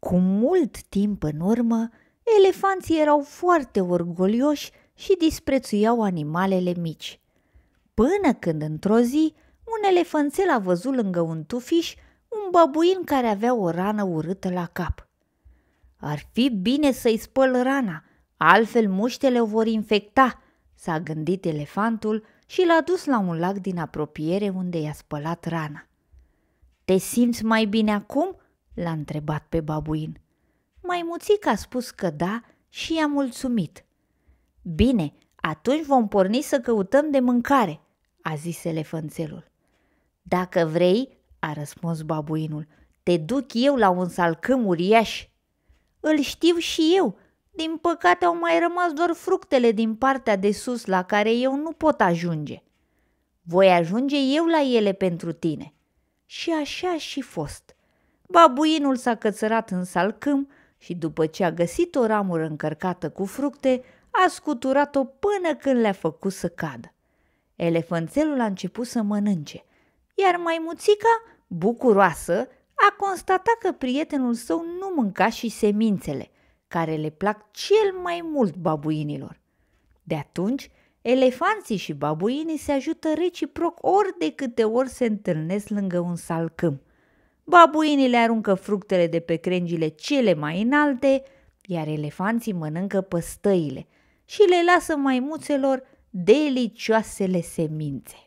Cu mult timp în urmă, elefanții erau foarte orgolioși și disprețuiau animalele mici. Până când într-o zi, un elefanțel a văzut lângă un tufiș un babuin care avea o rană urâtă la cap. Ar fi bine să-i spăl rana, altfel muștele o vor infecta, s-a gândit elefantul și l-a dus la un lac din apropiere unde i-a spălat rana. Te simți mai bine acum?" l-a întrebat pe babuin. Maimuțica a spus că da și i-a mulțumit. Bine, atunci vom porni să căutăm de mâncare, a zis elefanțelul. Dacă vrei, a răspuns babuinul, te duc eu la un salcâm uriaș. Îl știu și eu, din păcate au mai rămas doar fructele din partea de sus la care eu nu pot ajunge. Voi ajunge eu la ele pentru tine. Și așa și fost. Babuinul s-a cățărat în salcâm și după ce a găsit o ramură încărcată cu fructe, a scuturat-o până când le-a făcut să cadă. Elefanțelul a început să mănânce, iar maimuțica, bucuroasă, a constatat că prietenul său nu mânca și semințele, care le plac cel mai mult babuinilor. De atunci, elefanții și babuinii se ajută reciproc ori de câte ori se întâlnesc lângă un salcâm – babuinile aruncă fructele de pe crengile cele mai înalte, iar elefanții mănâncă păstăile și le lasă maimuțelor delicioasele semințe.